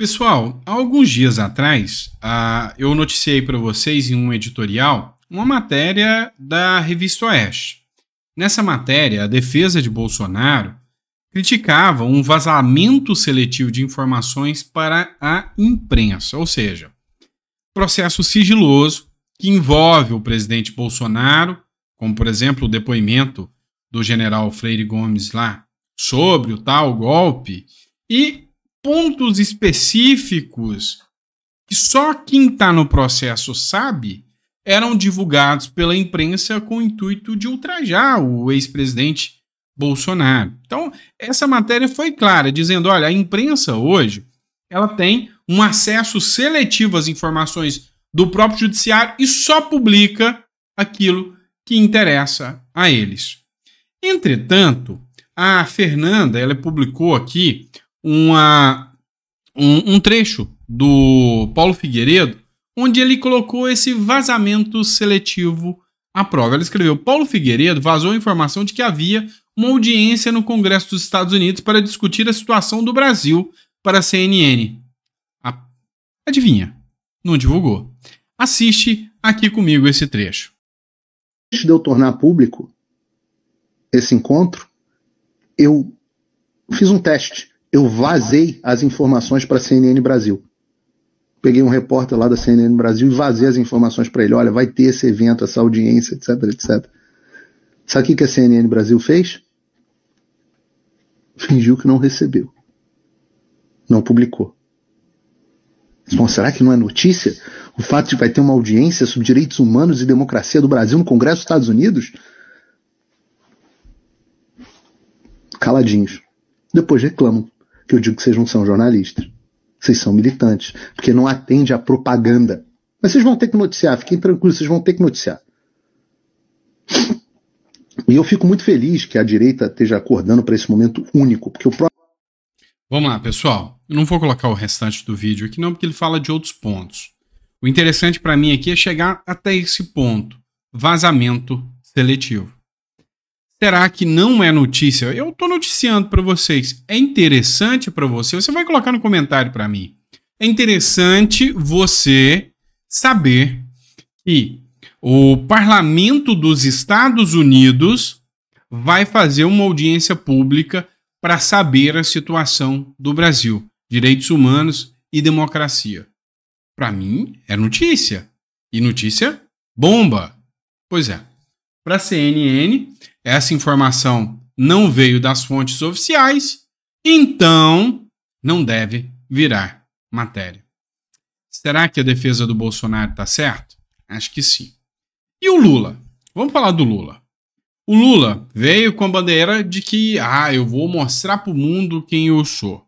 Pessoal, há alguns dias atrás, uh, eu noticiei para vocês em um editorial uma matéria da revista Oeste. Nessa matéria, a defesa de Bolsonaro criticava um vazamento seletivo de informações para a imprensa, ou seja, processo sigiloso que envolve o presidente Bolsonaro, como por exemplo o depoimento do general Freire Gomes lá sobre o tal golpe, e pontos específicos que só quem está no processo sabe eram divulgados pela imprensa com o intuito de ultrajar o ex-presidente Bolsonaro. Então, essa matéria foi clara, dizendo: olha, a imprensa hoje ela tem um acesso seletivo às informações do próprio judiciário e só publica aquilo que interessa a eles. Entretanto, a Fernanda ela publicou aqui uma um, um trecho do Paulo Figueiredo, onde ele colocou esse vazamento seletivo à prova. Ela escreveu: Paulo Figueiredo vazou a informação de que havia uma audiência no Congresso dos Estados Unidos para discutir a situação do Brasil para a CNN. A... Adivinha? Não divulgou. Assiste aqui comigo esse trecho. Antes de eu tornar público esse encontro, eu fiz um teste eu vazei as informações para a CNN Brasil. Peguei um repórter lá da CNN Brasil e vazei as informações para ele. Olha, vai ter esse evento, essa audiência, etc, etc. Sabe o que a CNN Brasil fez? Fingiu que não recebeu. Não publicou. Bom, será que não é notícia? O fato de vai ter uma audiência sobre direitos humanos e democracia do Brasil no Congresso dos Estados Unidos? Caladinhos. Depois reclamam que eu digo que vocês não são jornalistas. Vocês são militantes, porque não atende à propaganda. Mas vocês vão ter que noticiar, fiquem tranquilos, vocês vão ter que noticiar. E eu fico muito feliz que a direita esteja acordando para esse momento único, porque o próprio. Vamos lá, pessoal. Eu não vou colocar o restante do vídeo aqui, não, porque ele fala de outros pontos. O interessante para mim aqui é chegar até esse ponto: vazamento seletivo. Será que não é notícia? Eu estou noticiando para vocês. É interessante para você? Você vai colocar no comentário para mim. É interessante você saber que o Parlamento dos Estados Unidos vai fazer uma audiência pública para saber a situação do Brasil, direitos humanos e democracia. Para mim, é notícia. E notícia bomba. Pois é para a CNN. Essa informação não veio das fontes oficiais, então não deve virar matéria. Será que a defesa do Bolsonaro está certo? Acho que sim. E o Lula? Vamos falar do Lula. O Lula veio com a bandeira de que, ah, eu vou mostrar para o mundo quem eu sou.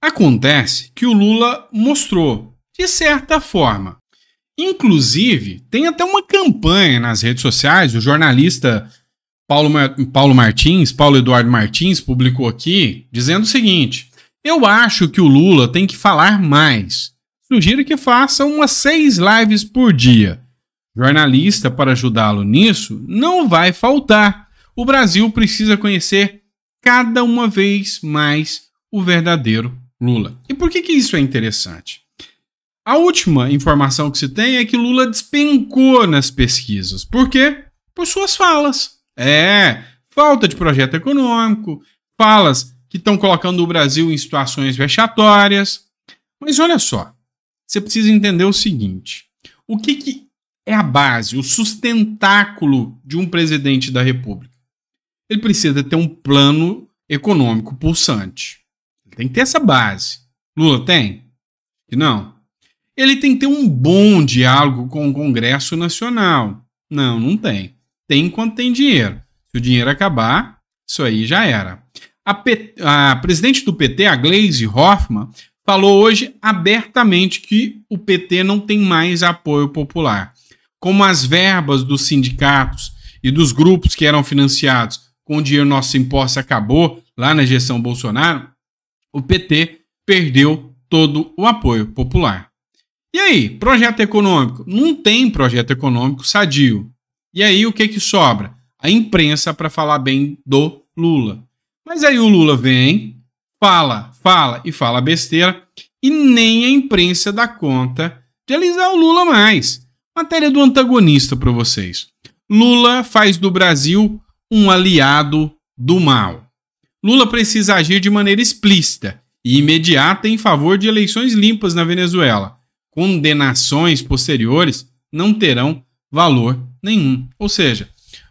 Acontece que o Lula mostrou, de certa forma, Inclusive, tem até uma campanha nas redes sociais, o jornalista Paulo, Paulo Martins, Paulo Eduardo Martins, publicou aqui, dizendo o seguinte: Eu acho que o Lula tem que falar mais. Sugiro que faça umas seis lives por dia. Jornalista, para ajudá-lo nisso, não vai faltar. O Brasil precisa conhecer cada uma vez mais o verdadeiro Lula. E por que, que isso é interessante? A última informação que se tem é que Lula despencou nas pesquisas. Por quê? Por suas falas. É, falta de projeto econômico, falas que estão colocando o Brasil em situações vexatórias. Mas olha só, você precisa entender o seguinte: o que, que é a base, o sustentáculo de um presidente da República? Ele precisa ter um plano econômico pulsante. Ele tem que ter essa base. Lula tem? E não ele tem que ter um bom diálogo com o Congresso Nacional. Não, não tem. Tem quando tem dinheiro. Se o dinheiro acabar, isso aí já era. A, P... a presidente do PT, a Glaise Hoffmann, falou hoje abertamente que o PT não tem mais apoio popular. Como as verbas dos sindicatos e dos grupos que eram financiados com o dinheiro nosso imposto acabou lá na gestão Bolsonaro, o PT perdeu todo o apoio popular. E aí, projeto econômico? Não tem projeto econômico sadio. E aí, o que, que sobra? A imprensa para falar bem do Lula. Mas aí o Lula vem, fala, fala e fala besteira, e nem a imprensa dá conta de alisar o Lula mais. Matéria do antagonista para vocês. Lula faz do Brasil um aliado do mal. Lula precisa agir de maneira explícita e imediata em favor de eleições limpas na Venezuela condenações posteriores não terão valor nenhum. Ou seja,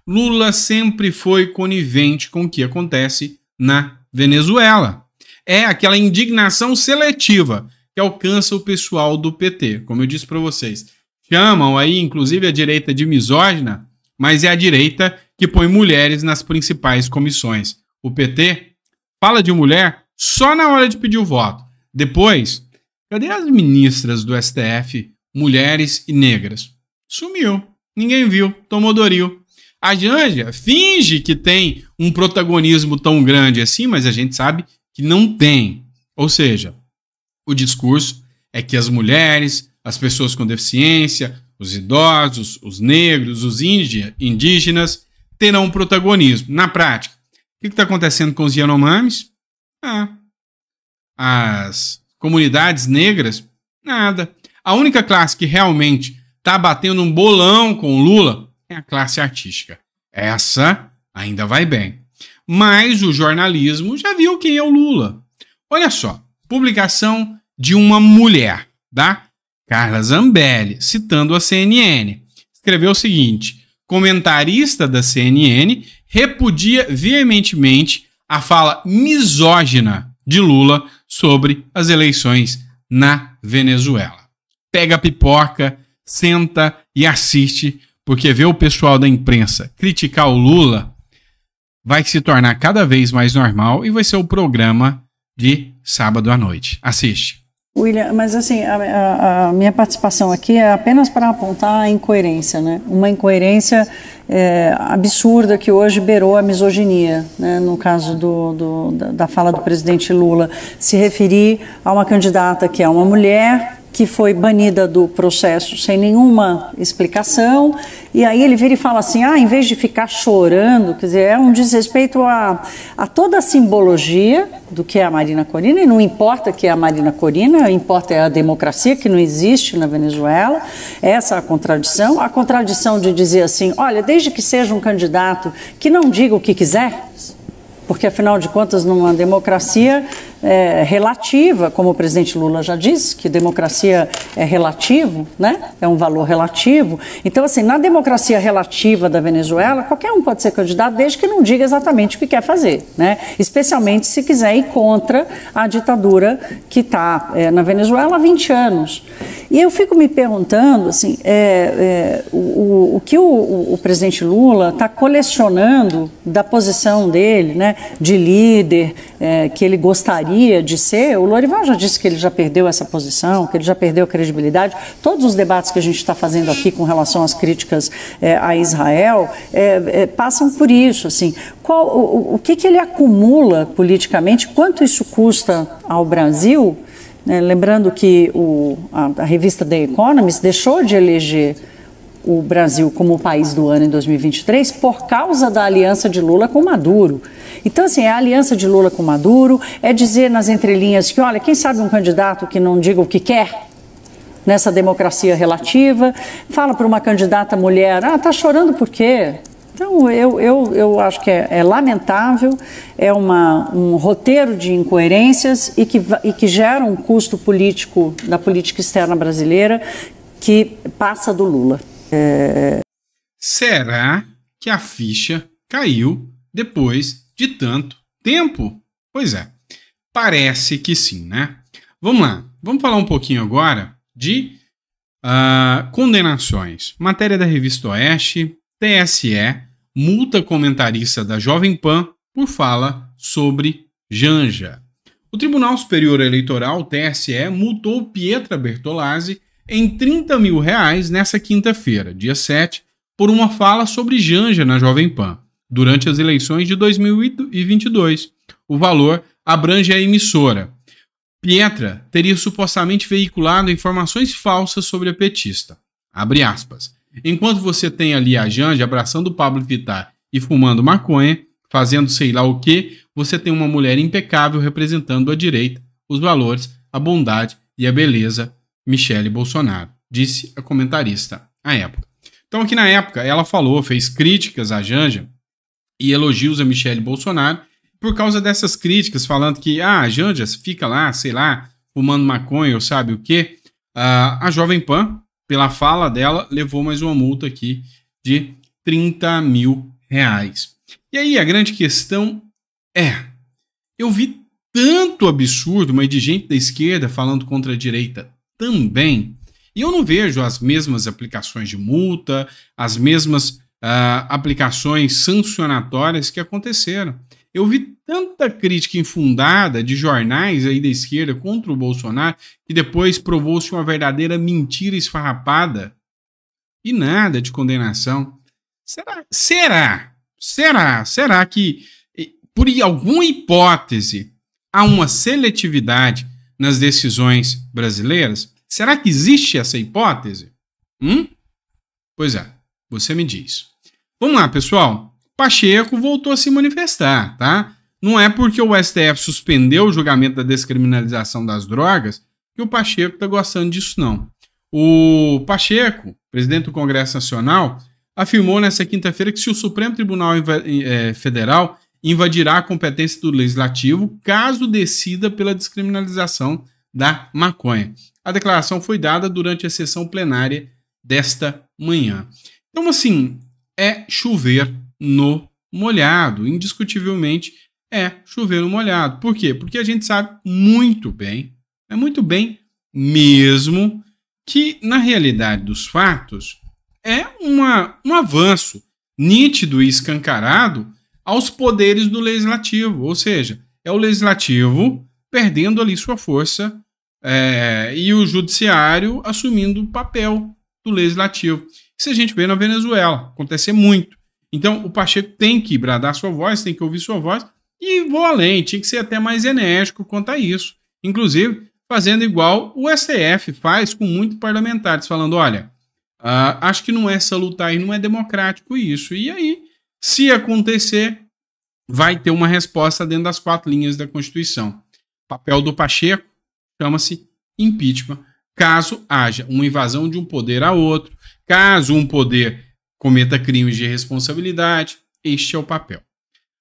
Lula sempre foi conivente com o que acontece na Venezuela. É aquela indignação seletiva que alcança o pessoal do PT. Como eu disse para vocês, chamam aí, inclusive, a direita de misógina, mas é a direita que põe mulheres nas principais comissões. O PT fala de mulher só na hora de pedir o voto. Depois, Cadê as ministras do STF, mulheres e negras? Sumiu. Ninguém viu. Tomou Doril. A Janja finge que tem um protagonismo tão grande assim, mas a gente sabe que não tem. Ou seja, o discurso é que as mulheres, as pessoas com deficiência, os idosos, os negros, os indígenas terão protagonismo. Na prática, o que está acontecendo com os Yanomamis? Ah, as comunidades negras, nada. A única classe que realmente está batendo um bolão com o Lula é a classe artística. Essa ainda vai bem. Mas o jornalismo já viu quem é o Lula. Olha só, publicação de uma mulher, tá? Carla Zambelli, citando a CNN, escreveu o seguinte: comentarista da CNN repudia veementemente a fala misógina de Lula sobre as eleições na Venezuela. Pega a pipoca, senta e assiste, porque ver o pessoal da imprensa criticar o Lula vai se tornar cada vez mais normal e vai ser o programa de sábado à noite. Assiste. William, mas assim, a, a, a, minha participação aqui é apenas para apontar a incoerência, né? Uma incoerência é, absurda que hoje beirou a misoginia, né? no caso do, do, da fala do presidente Lula, se referir a uma candidata que é uma mulher, que foi banida do processo sem nenhuma explicação. E aí ele vira e fala assim: ah, em vez de ficar chorando, quer dizer, é um desrespeito a, a toda a simbologia do que é a Marina Corina, e não importa que é a Marina Corina, importa é a democracia que não existe na Venezuela. Essa é a contradição. A contradição de dizer assim: olha, desde que seja um candidato que não diga o que quiser porque, afinal de contas, numa democracia é, relativa, como o presidente Lula já disse, que democracia é relativo, né? é um valor relativo. Então, assim, na democracia relativa da Venezuela, qualquer um pode ser candidato desde que não diga exatamente o que quer fazer, né? especialmente se quiser ir contra a ditadura que está é, na Venezuela há 20 anos. E eu fico me perguntando, assim, é, é, o, o, que o, o presidente Lula está colecionando da posição dele, né, de líder é, que ele gostaria de ser. O Lorival já disse que ele já perdeu essa posição, que ele já perdeu a credibilidade. Todos os debates que a gente está fazendo aqui com relação às críticas é, a Israel é, é, passam por isso, assim. Qual, o, o que, que ele acumula politicamente? Quanto isso custa ao Brasil? Né, lembrando que o, a, a, revista The Economist deixou de eleger o Brasil como o país do ano em 2023 por causa da aliança de Lula com Maduro. Então, assim, a aliança de Lula com Maduro é dizer nas entrelinhas que, olha, quem sabe um candidato que não diga o que quer nessa democracia relativa, fala para uma candidata mulher, ah, tá chorando por quê? Então, eu, eu, eu acho que é, é lamentável, é uma, um roteiro de incoerências e que, e que gera um custo político da política externa brasileira que passa do Lula. É... Será que a ficha caiu depois de tanto tempo? Pois é, parece que sim, né? Vamos lá, vamos falar um pouquinho agora de uh, condenações. Matéria da revista Oeste, TSE multa comentarista da Jovem Pan por fala sobre Janja. O Tribunal Superior Eleitoral, TSE, multou Pietra Bertolazzi em 30 mil reais nessa quinta-feira, dia 7, por uma fala sobre Janja na Jovem Pan, durante as eleições de 2022. O valor abrange a emissora. Pietra teria supostamente veiculado informações falsas sobre a petista. Abre aspas. Enquanto você tem ali a Janja abraçando o Pablo Vittar e fumando maconha, fazendo sei lá o que, você tem uma mulher impecável representando a direita, os valores, a bondade e a beleza, Michele Bolsonaro, disse a comentarista à época. Então, aqui na época, ela falou, fez críticas à Janja e elogios a Michele Bolsonaro por causa dessas críticas, falando que ah, a Janja fica lá, sei lá, fumando maconha ou sabe o que. Uh, ah, a Jovem Pan pela fala dela, levou mais uma multa aqui de 30 mil reais. E aí a grande questão é: eu vi tanto absurdo, mas de gente da esquerda falando contra a direita também, e eu não vejo as mesmas aplicações de multa, as mesmas uh, aplicações sancionatórias que aconteceram. Eu vi tanta crítica infundada de jornais aí da esquerda contra o Bolsonaro que depois provou-se uma verdadeira mentira esfarrapada e nada de condenação. Será, será, será, será que por alguma hipótese há uma seletividade nas decisões brasileiras? Será que existe essa hipótese? Hum? Pois é, você me diz. Vamos lá, pessoal. Pacheco voltou a se manifestar, tá? Não é porque o STF suspendeu o julgamento da descriminalização das drogas que o Pacheco está gostando disso, não. O Pacheco, presidente do Congresso Nacional, afirmou nesta quinta-feira que se o Supremo Tribunal é, Federal invadirá a competência do Legislativo caso decida pela descriminalização da maconha. A declaração foi dada durante a sessão plenária desta manhã. Então, assim, é chover no molhado. Indiscutivelmente é chover no molhado. Por quê? Porque a gente sabe muito bem, é muito bem mesmo, que na realidade dos fatos é uma, um avanço nítido e escancarado aos poderes do legislativo, ou seja, é o legislativo perdendo ali sua força é, e o judiciário assumindo o papel do legislativo. Isso a gente vê na Venezuela acontecer muito. Então, o Pacheco tem que bradar sua voz, tem que ouvir sua voz, e vou além, tinha que ser até mais enérgico quanto a isso. Inclusive, fazendo igual o STF faz com muitos parlamentares, falando: olha, uh, acho que não é salutar e não é democrático isso. E aí, se acontecer, vai ter uma resposta dentro das quatro linhas da Constituição. O papel do Pacheco chama-se impeachment, caso haja uma invasão de um poder a outro, caso um poder cometa crimes de responsabilidade. Este é o papel.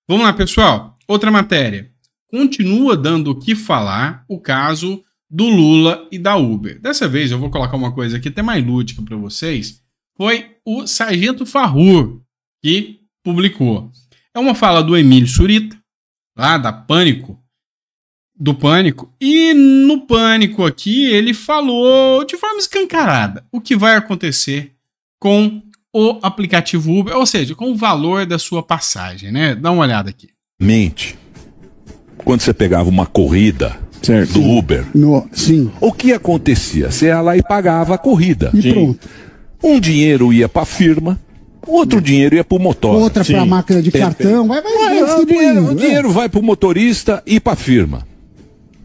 Vamos lá, pessoal. Outra matéria. Continua dando o que falar o caso do Lula e da Uber. Dessa vez eu vou colocar uma coisa aqui até mais lúdica para vocês. Foi o Sargento Farrur que publicou. É uma fala do Emílio Surita, lá da Pânico, do Pânico. E no Pânico aqui ele falou de forma escancarada o que vai acontecer com o aplicativo Uber, ou seja, com o valor da sua passagem, né? Dá uma olhada aqui. Mente. Quando você pegava uma corrida certo. do Uber, no, sim. o que acontecia? Você ia lá e pagava a corrida. E sim. pronto. Um dinheiro ia para a firma, outro sim. dinheiro ia para o motor. Outra para a máquina de Perfeito. cartão. Vai, vai, vai, vai o, dinheiro, indo, o né? dinheiro vai para o motorista e para a firma.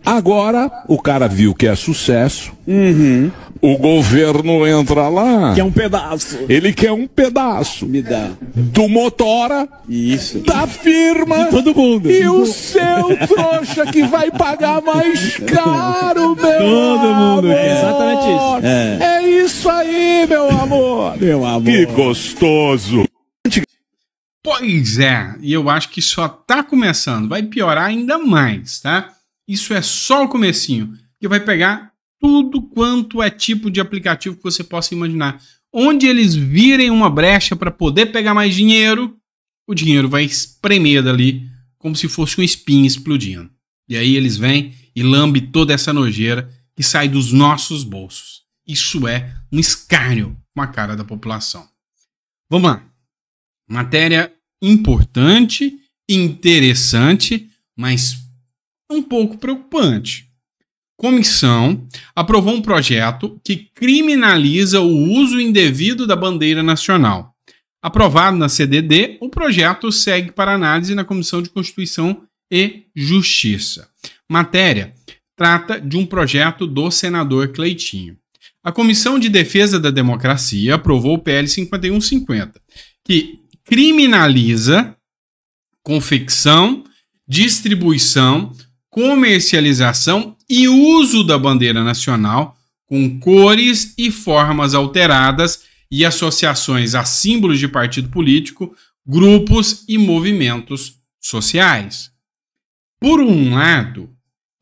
Agora, o cara viu que é sucesso. Uhum. O governo entra lá. Quer é um pedaço. Ele quer um pedaço. Me dá. Do motora. Isso. Da firma. De todo mundo. E o seu trouxa que vai pagar mais caro, meu Todo amor. mundo. É exatamente isso. É. é. é isso aí, meu amor. Meu amor. Que gostoso. Pois é, e eu acho que só tá começando, vai piorar ainda mais, tá? Isso é só o comecinho, que vai pegar tudo quanto é tipo de aplicativo que você possa imaginar. Onde eles virem uma brecha para poder pegar mais dinheiro, o dinheiro vai espremer dali como se fosse um espinho explodindo. E aí eles vêm e lambe toda essa nojeira que sai dos nossos bolsos. Isso é um escárnio com a cara da população. Vamos lá. Matéria importante, interessante, mas um pouco preocupante comissão aprovou um projeto que criminaliza o uso indevido da bandeira nacional. Aprovado na CDD, o projeto segue para análise na Comissão de Constituição e Justiça. Matéria trata de um projeto do senador Cleitinho. A Comissão de Defesa da Democracia aprovou o PL 5150, que criminaliza confecção, distribuição, comercialização e uso da bandeira nacional com cores e formas alteradas e associações a símbolos de partido político, grupos e movimentos sociais. Por um lado,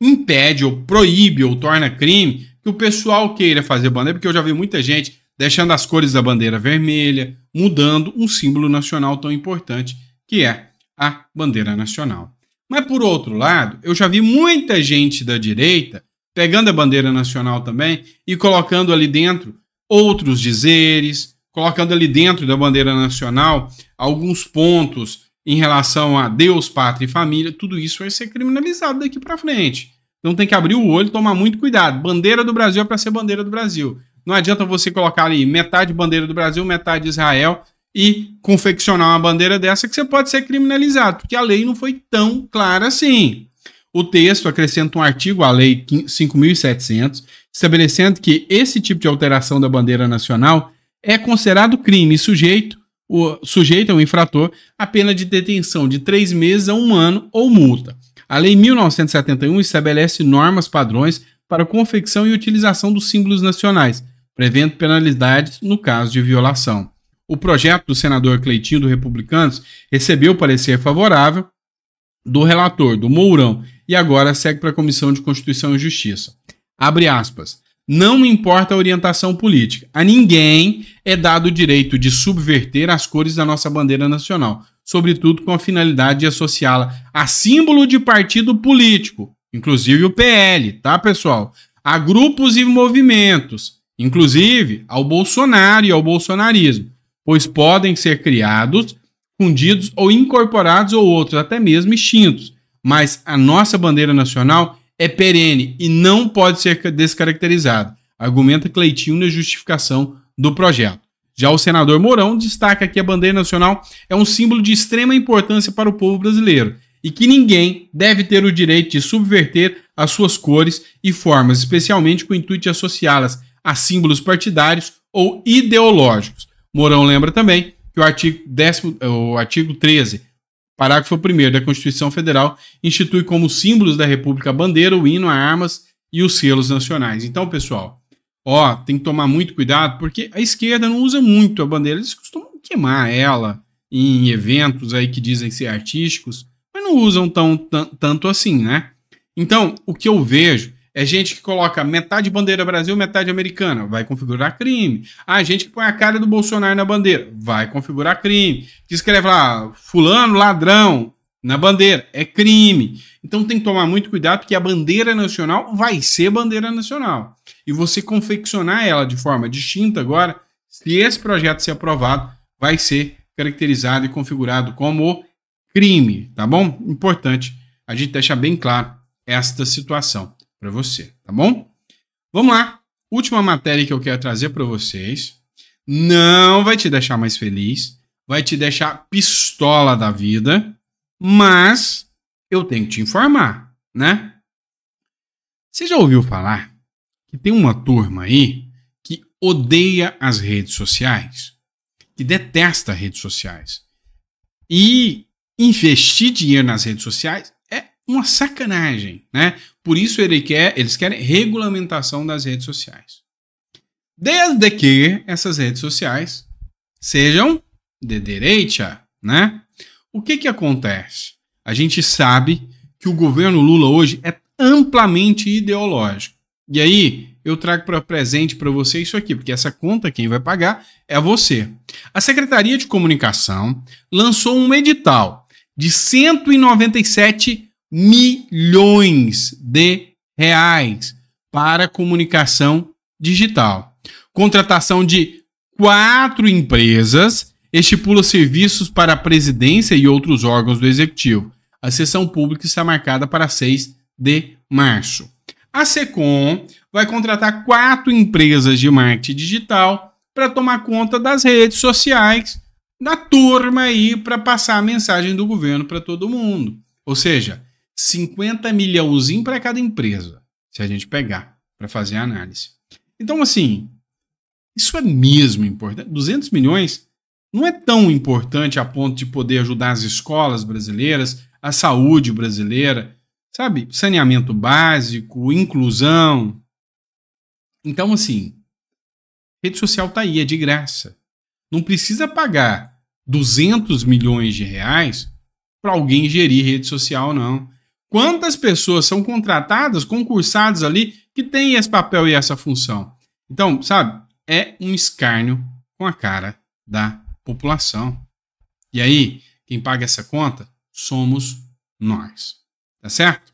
impede ou proíbe ou torna crime que o pessoal queira fazer bandeira, porque eu já vi muita gente deixando as cores da bandeira vermelha, mudando um símbolo nacional tão importante que é a bandeira nacional. Mas, por outro lado, eu já vi muita gente da direita pegando a bandeira nacional também e colocando ali dentro outros dizeres, colocando ali dentro da bandeira nacional alguns pontos em relação a Deus, pátria e família. Tudo isso vai ser criminalizado daqui para frente. Então tem que abrir o olho, tomar muito cuidado. Bandeira do Brasil é para ser bandeira do Brasil. Não adianta você colocar ali metade bandeira do Brasil, metade de Israel e confeccionar uma bandeira dessa que você pode ser criminalizado, porque a lei não foi tão clara assim. O texto acrescenta um artigo à Lei 5.700, estabelecendo que esse tipo de alteração da bandeira nacional é considerado crime sujeito o sujeito é um infrator a pena de detenção de três meses a um ano ou multa. A Lei 1971 estabelece normas padrões para a confecção e utilização dos símbolos nacionais, prevendo penalidades no caso de violação. O projeto do senador Cleitinho do Republicanos recebeu parecer favorável do relator, do Mourão, e agora segue para a Comissão de Constituição e Justiça. Abre aspas. Não importa a orientação política, a ninguém é dado o direito de subverter as cores da nossa bandeira nacional, sobretudo com a finalidade de associá-la a símbolo de partido político, inclusive o PL, tá, pessoal? A grupos e movimentos, inclusive ao Bolsonaro e ao bolsonarismo pois podem ser criados, fundidos ou incorporados ou outros, até mesmo extintos. Mas a nossa bandeira nacional é perene e não pode ser descaracterizada, argumenta Cleitinho na justificação do projeto. Já o senador Mourão destaca que a bandeira nacional é um símbolo de extrema importância para o povo brasileiro e que ninguém deve ter o direito de subverter as suas cores e formas, especialmente com o intuito de associá-las a símbolos partidários ou ideológicos. Mourão lembra também que o artigo, 10, eh, o artigo 13, parágrafo 1 da Constituição Federal, institui como símbolos da República a bandeira, o hino, as armas e os selos nacionais. Então, pessoal, ó, tem que tomar muito cuidado, porque a esquerda não usa muito a bandeira, eles costumam queimar ela em eventos aí que dizem ser artísticos, mas não usam tão tanto assim, né? Então, o que eu vejo é gente que coloca metade bandeira Brasil, metade americana, vai configurar crime. Ah, é gente que põe a cara do Bolsonaro na bandeira, vai configurar crime. Que escreve lá, fulano, ladrão, na bandeira, é crime. Então tem que tomar muito cuidado, porque a bandeira nacional vai ser bandeira nacional. E você confeccionar ela de forma distinta agora, se esse projeto ser aprovado, vai ser caracterizado e configurado como crime, tá bom? Importante a gente deixar bem claro esta situação para você, tá bom? Vamos lá. Última matéria que eu quero trazer para vocês. Não vai te deixar mais feliz, vai te deixar pistola da vida, mas eu tenho que te informar, né? Você já ouviu falar que tem uma turma aí que odeia as redes sociais, que detesta redes sociais. E investir dinheiro nas redes sociais é uma sacanagem, né? Por isso ele quer, eles querem regulamentação das redes sociais. Desde que essas redes sociais sejam de direita, né? O que que acontece? A gente sabe que o governo Lula hoje é amplamente ideológico. E aí, eu trago para presente para você isso aqui, porque essa conta quem vai pagar é você. A Secretaria de Comunicação lançou um edital de 197 milhões de reais para comunicação digital. Contratação de quatro empresas estipula serviços para a presidência e outros órgãos do executivo. A sessão pública está marcada para 6 de março. A Secom vai contratar quatro empresas de marketing digital para tomar conta das redes sociais da turma aí para passar a mensagem do governo para todo mundo. Ou seja, 50 milhãozinho para cada empresa, se a gente pegar para fazer a análise. Então, assim, isso é mesmo importante. 200 milhões não é tão importante a ponto de poder ajudar as escolas brasileiras, a saúde brasileira, sabe? Saneamento básico, inclusão. Então, assim, rede social tá aí, é de graça. Não precisa pagar 200 milhões de reais para alguém gerir rede social, não. Quantas pessoas são contratadas, concursadas ali, que têm esse papel e essa função? Então, sabe, é um escárnio com a cara da população. E aí, quem paga essa conta somos nós. Tá certo?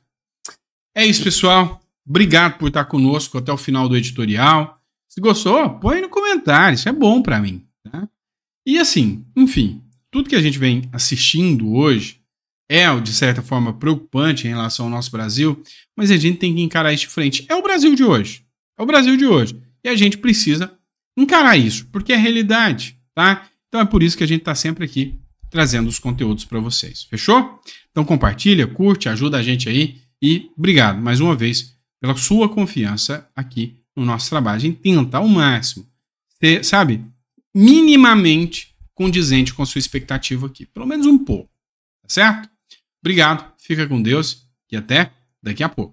É isso, pessoal. Obrigado por estar conosco até o final do editorial. Se gostou, põe no comentário, isso é bom para mim. Tá? E assim, enfim, tudo que a gente vem assistindo hoje é, de certa forma, preocupante em relação ao nosso Brasil, mas a gente tem que encarar isso de frente. É o Brasil de hoje. É o Brasil de hoje. E a gente precisa encarar isso, porque é realidade, tá? Então é por isso que a gente está sempre aqui trazendo os conteúdos para vocês. Fechou? Então compartilha, curte, ajuda a gente aí e obrigado mais uma vez pela sua confiança aqui no nosso trabalho. A gente tenta ao máximo ser, sabe, minimamente condizente com a sua expectativa aqui, pelo menos um pouco, tá certo? Obrigado, fica com Deus e até daqui a pouco.